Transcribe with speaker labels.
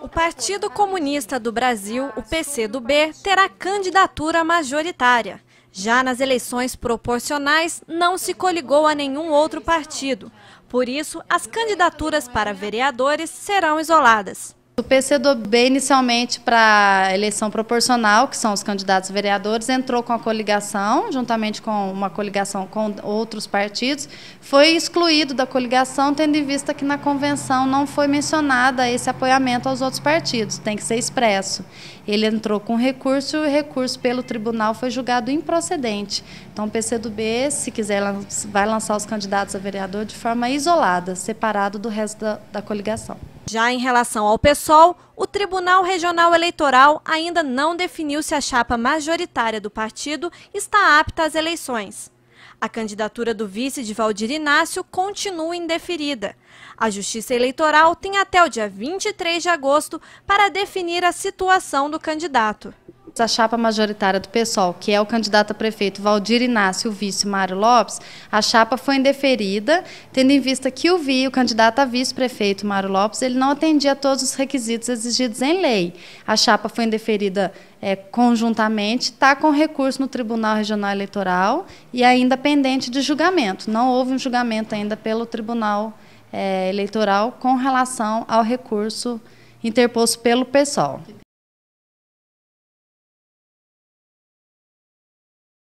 Speaker 1: O Partido Comunista do Brasil, o PCdoB, terá candidatura majoritária. Já nas eleições proporcionais, não se coligou a nenhum outro partido. Por isso, as candidaturas para vereadores serão isoladas.
Speaker 2: O PCdoB, inicialmente, para eleição proporcional, que são os candidatos vereadores, entrou com a coligação, juntamente com uma coligação com outros partidos, foi excluído da coligação, tendo em vista que na convenção não foi mencionada esse apoiamento aos outros partidos, tem que ser expresso. Ele entrou com recurso e o recurso pelo tribunal foi julgado improcedente. Então, o PCdoB, se quiser, vai lançar os candidatos a vereador de forma isolada, separado do resto da, da coligação.
Speaker 1: Já em relação ao PSOL, o Tribunal Regional Eleitoral ainda não definiu se a chapa majoritária do partido está apta às eleições. A candidatura do vice de Valdir Inácio continua indeferida. A Justiça Eleitoral tem até o dia 23 de agosto para definir a situação do candidato
Speaker 2: da chapa majoritária do PSOL, que é o candidato a prefeito Valdir Inácio, o vice Mário Lopes, a chapa foi indeferida, tendo em vista que o VI, o candidato a vice-prefeito Mário Lopes, ele não atendia a todos os requisitos exigidos em lei. A chapa foi indeferida é, conjuntamente, está com recurso no Tribunal Regional Eleitoral e ainda pendente de julgamento. Não houve um julgamento ainda pelo Tribunal é, Eleitoral com relação ao recurso
Speaker 1: interposto pelo PSOL.